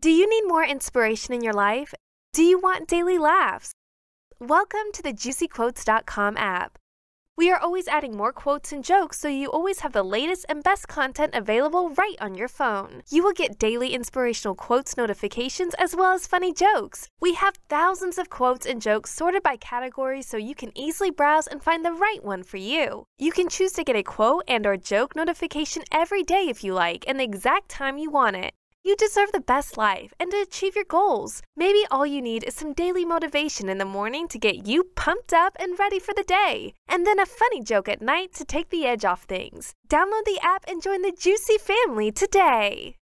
Do you need more inspiration in your life? Do you want daily laughs? Welcome to the juicyquotes.com app. We are always adding more quotes and jokes so you always have the latest and best content available right on your phone. You will get daily inspirational quotes notifications as well as funny jokes. We have thousands of quotes and jokes sorted by category so you can easily browse and find the right one for you. You can choose to get a quote and or joke notification every day if you like and the exact time you want it. You deserve the best life and to achieve your goals. Maybe all you need is some daily motivation in the morning to get you pumped up and ready for the day, and then a funny joke at night to take the edge off things. Download the app and join the Juicy family today.